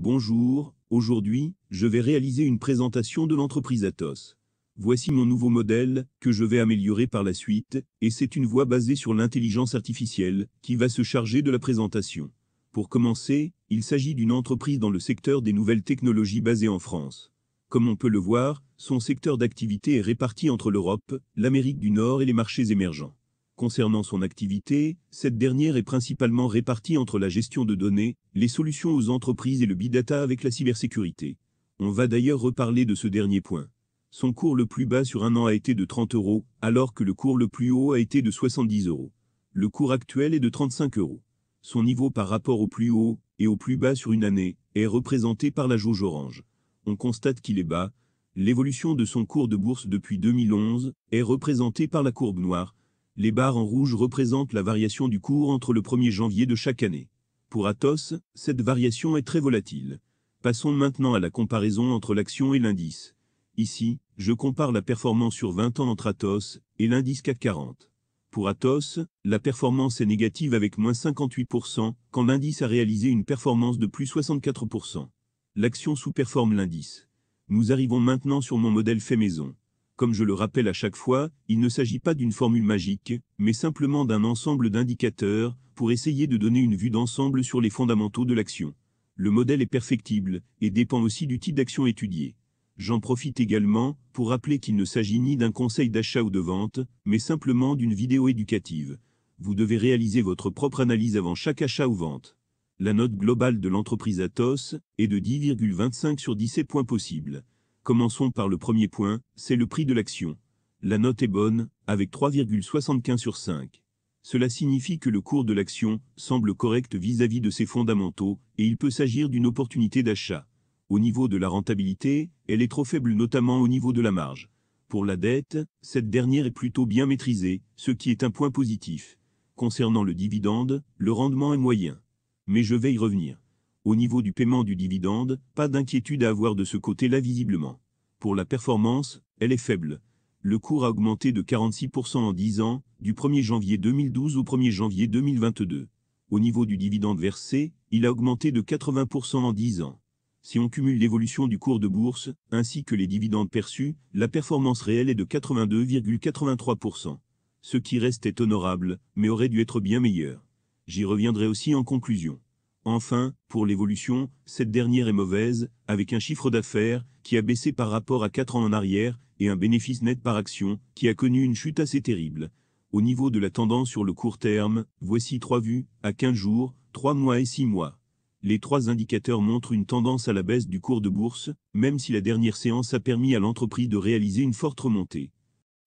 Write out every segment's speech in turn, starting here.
Bonjour, aujourd'hui, je vais réaliser une présentation de l'entreprise Atos. Voici mon nouveau modèle, que je vais améliorer par la suite, et c'est une voie basée sur l'intelligence artificielle, qui va se charger de la présentation. Pour commencer, il s'agit d'une entreprise dans le secteur des nouvelles technologies basée en France. Comme on peut le voir, son secteur d'activité est réparti entre l'Europe, l'Amérique du Nord et les marchés émergents. Concernant son activité, cette dernière est principalement répartie entre la gestion de données, les solutions aux entreprises et le big data avec la cybersécurité. On va d'ailleurs reparler de ce dernier point. Son cours le plus bas sur un an a été de 30 euros, alors que le cours le plus haut a été de 70 euros. Le cours actuel est de 35 euros. Son niveau par rapport au plus haut et au plus bas sur une année est représenté par la jauge orange. On constate qu'il est bas. L'évolution de son cours de bourse depuis 2011 est représentée par la courbe noire, les barres en rouge représentent la variation du cours entre le 1er janvier de chaque année. Pour Atos, cette variation est très volatile. Passons maintenant à la comparaison entre l'action et l'indice. Ici, je compare la performance sur 20 ans entre Atos et l'indice CAC 40. Pour Atos, la performance est négative avec moins 58%, quand l'indice a réalisé une performance de plus 64%. L'action sous-performe l'indice. Nous arrivons maintenant sur mon modèle fait maison. Comme je le rappelle à chaque fois, il ne s'agit pas d'une formule magique, mais simplement d'un ensemble d'indicateurs pour essayer de donner une vue d'ensemble sur les fondamentaux de l'action. Le modèle est perfectible et dépend aussi du type d'action étudié. J'en profite également pour rappeler qu'il ne s'agit ni d'un conseil d'achat ou de vente, mais simplement d'une vidéo éducative. Vous devez réaliser votre propre analyse avant chaque achat ou vente. La note globale de l'entreprise Atos est de 10,25 sur 17 points possibles. Commençons par le premier point, c'est le prix de l'action. La note est bonne, avec 3,75 sur 5. Cela signifie que le cours de l'action semble correct vis-à-vis de ses fondamentaux et il peut s'agir d'une opportunité d'achat. Au niveau de la rentabilité, elle est trop faible notamment au niveau de la marge. Pour la dette, cette dernière est plutôt bien maîtrisée, ce qui est un point positif. Concernant le dividende, le rendement est moyen. Mais je vais y revenir. Au niveau du paiement du dividende, pas d'inquiétude à avoir de ce côté-là visiblement. Pour la performance, elle est faible. Le cours a augmenté de 46% en 10 ans, du 1er janvier 2012 au 1er janvier 2022. Au niveau du dividende versé, il a augmenté de 80% en 10 ans. Si on cumule l'évolution du cours de bourse, ainsi que les dividendes perçus, la performance réelle est de 82,83%. Ce qui reste est honorable, mais aurait dû être bien meilleur. J'y reviendrai aussi en conclusion. Enfin, pour l'évolution, cette dernière est mauvaise, avec un chiffre d'affaires qui a baissé par rapport à 4 ans en arrière et un bénéfice net par action qui a connu une chute assez terrible. Au niveau de la tendance sur le court terme, voici trois vues, à 15 jours, 3 mois et 6 mois. Les trois indicateurs montrent une tendance à la baisse du cours de bourse, même si la dernière séance a permis à l'entreprise de réaliser une forte remontée.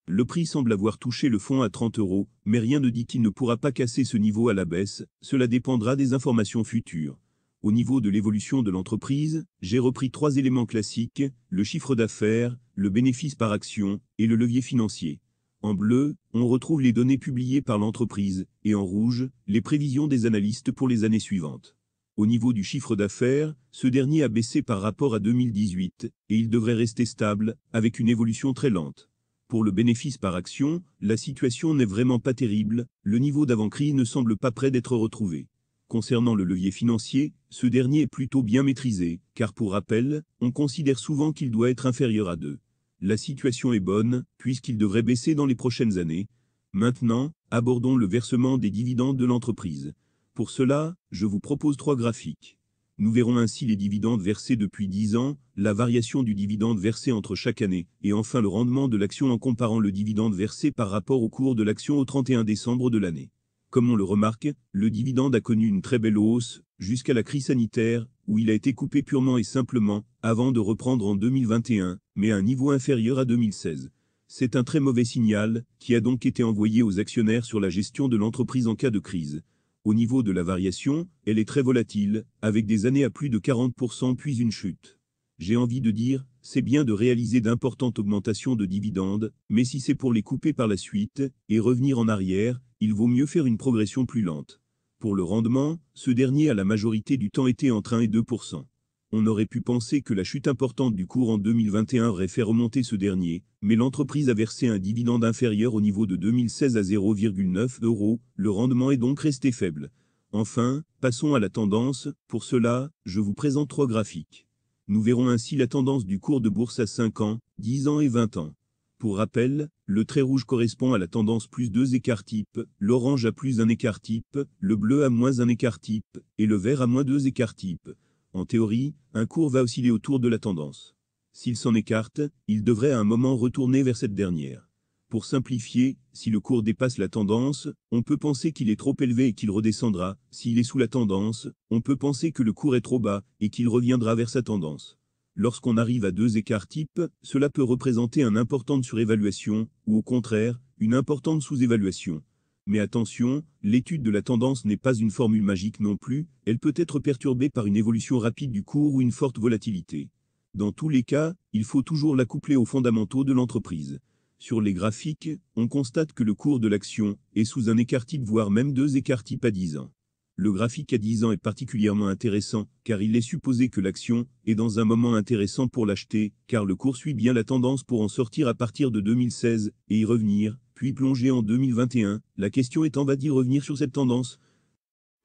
Le prix semble avoir touché le fond à 30 euros, mais rien ne dit qu'il ne pourra pas casser ce niveau à la baisse, cela dépendra des informations futures. Au niveau de l'évolution de l'entreprise, j'ai repris trois éléments classiques, le chiffre d'affaires, le bénéfice par action et le levier financier. En bleu, on retrouve les données publiées par l'entreprise, et en rouge, les prévisions des analystes pour les années suivantes. Au niveau du chiffre d'affaires, ce dernier a baissé par rapport à 2018, et il devrait rester stable, avec une évolution très lente. Pour le bénéfice par action, la situation n'est vraiment pas terrible, le niveau d'avant-crise ne semble pas près d'être retrouvé. Concernant le levier financier, ce dernier est plutôt bien maîtrisé, car pour rappel, on considère souvent qu'il doit être inférieur à 2. La situation est bonne, puisqu'il devrait baisser dans les prochaines années. Maintenant, abordons le versement des dividendes de l'entreprise. Pour cela, je vous propose trois graphiques. Nous verrons ainsi les dividendes versés depuis 10 ans, la variation du dividende versé entre chaque année, et enfin le rendement de l'action en comparant le dividende versé par rapport au cours de l'action au 31 décembre de l'année. Comme on le remarque, le dividende a connu une très belle hausse, jusqu'à la crise sanitaire, où il a été coupé purement et simplement, avant de reprendre en 2021, mais à un niveau inférieur à 2016. C'est un très mauvais signal, qui a donc été envoyé aux actionnaires sur la gestion de l'entreprise en cas de crise. Au niveau de la variation, elle est très volatile, avec des années à plus de 40% puis une chute. J'ai envie de dire, c'est bien de réaliser d'importantes augmentations de dividendes, mais si c'est pour les couper par la suite, et revenir en arrière, il vaut mieux faire une progression plus lente. Pour le rendement, ce dernier a la majorité du temps été entre 1 et 2%. On aurait pu penser que la chute importante du cours en 2021 aurait fait remonter ce dernier, mais l'entreprise a versé un dividende inférieur au niveau de 2016 à 0,9 euros, le rendement est donc resté faible. Enfin, passons à la tendance, pour cela, je vous présente trois graphiques. Nous verrons ainsi la tendance du cours de bourse à 5 ans, 10 ans et 20 ans. Pour rappel, le trait rouge correspond à la tendance plus 2 écarts types, l'orange à plus un écart type, le bleu à moins un écart type, et le vert à moins 2 écarts types. En théorie, un cours va osciller autour de la tendance. S'il s'en écarte, il devrait à un moment retourner vers cette dernière. Pour simplifier, si le cours dépasse la tendance, on peut penser qu'il est trop élevé et qu'il redescendra, s'il est sous la tendance, on peut penser que le cours est trop bas et qu'il reviendra vers sa tendance. Lorsqu'on arrive à deux écarts types, cela peut représenter une importante surévaluation, ou au contraire, une importante sous-évaluation. Mais attention, l'étude de la tendance n'est pas une formule magique non plus, elle peut être perturbée par une évolution rapide du cours ou une forte volatilité. Dans tous les cas, il faut toujours la coupler aux fondamentaux de l'entreprise. Sur les graphiques, on constate que le cours de l'action est sous un écart type voire même deux écarts types à 10 ans. Le graphique à 10 ans est particulièrement intéressant, car il est supposé que l'action est dans un moment intéressant pour l'acheter, car le cours suit bien la tendance pour en sortir à partir de 2016 et y revenir, puis plongé en 2021, la question étant va-t-il revenir sur cette tendance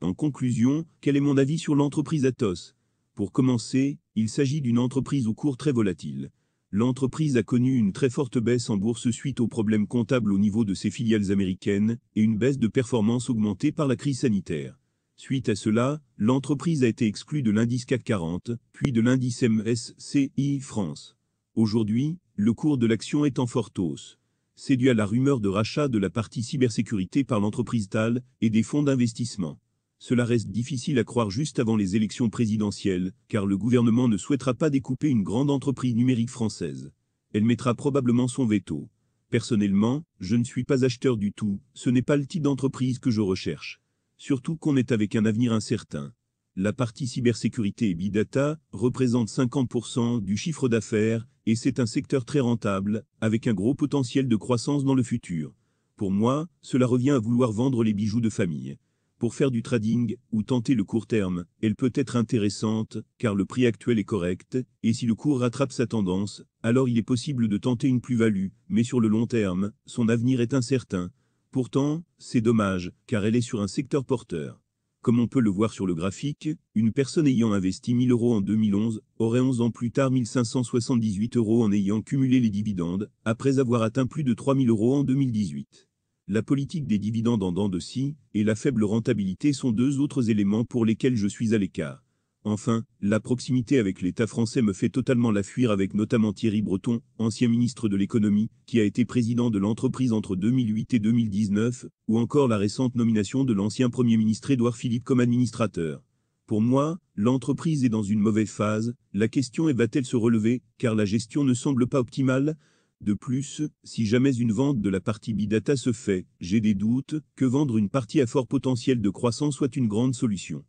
En conclusion, quel est mon avis sur l'entreprise Atos Pour commencer, il s'agit d'une entreprise au cours très volatile. L'entreprise a connu une très forte baisse en bourse suite aux problèmes comptables au niveau de ses filiales américaines et une baisse de performance augmentée par la crise sanitaire. Suite à cela, l'entreprise a été exclue de l'indice CAC 40, puis de l'indice MSCI France. Aujourd'hui, le cours de l'action est en forte hausse c'est dû à la rumeur de rachat de la partie cybersécurité par l'entreprise TAL et des fonds d'investissement. Cela reste difficile à croire juste avant les élections présidentielles, car le gouvernement ne souhaitera pas découper une grande entreprise numérique française. Elle mettra probablement son veto. Personnellement, je ne suis pas acheteur du tout, ce n'est pas le type d'entreprise que je recherche. Surtout qu'on est avec un avenir incertain. La partie cybersécurité et big data représente 50% du chiffre d'affaires et c'est un secteur très rentable, avec un gros potentiel de croissance dans le futur. Pour moi, cela revient à vouloir vendre les bijoux de famille. Pour faire du trading ou tenter le court terme, elle peut être intéressante, car le prix actuel est correct, et si le cours rattrape sa tendance, alors il est possible de tenter une plus-value, mais sur le long terme, son avenir est incertain. Pourtant, c'est dommage, car elle est sur un secteur porteur. Comme on peut le voir sur le graphique, une personne ayant investi 1000 euros en 2011 aurait 11 ans plus tard 1578 euros en ayant cumulé les dividendes, après avoir atteint plus de 3000 euros en 2018. La politique des dividendes en dents de scie et la faible rentabilité sont deux autres éléments pour lesquels je suis à l'écart. Enfin, la proximité avec l'État français me fait totalement la fuir avec notamment Thierry Breton, ancien ministre de l'économie, qui a été président de l'entreprise entre 2008 et 2019, ou encore la récente nomination de l'ancien Premier ministre Édouard Philippe comme administrateur. Pour moi, l'entreprise est dans une mauvaise phase, la question est va-t-elle se relever, car la gestion ne semble pas optimale de plus, si jamais une vente de la partie bidata se fait, j'ai des doutes que vendre une partie à fort potentiel de croissance soit une grande solution.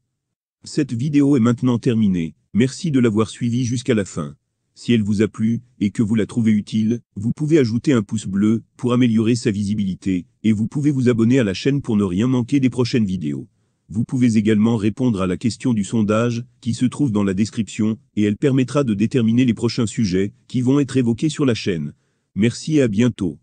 Cette vidéo est maintenant terminée, merci de l'avoir suivie jusqu'à la fin. Si elle vous a plu, et que vous la trouvez utile, vous pouvez ajouter un pouce bleu, pour améliorer sa visibilité, et vous pouvez vous abonner à la chaîne pour ne rien manquer des prochaines vidéos. Vous pouvez également répondre à la question du sondage, qui se trouve dans la description, et elle permettra de déterminer les prochains sujets, qui vont être évoqués sur la chaîne. Merci et à bientôt.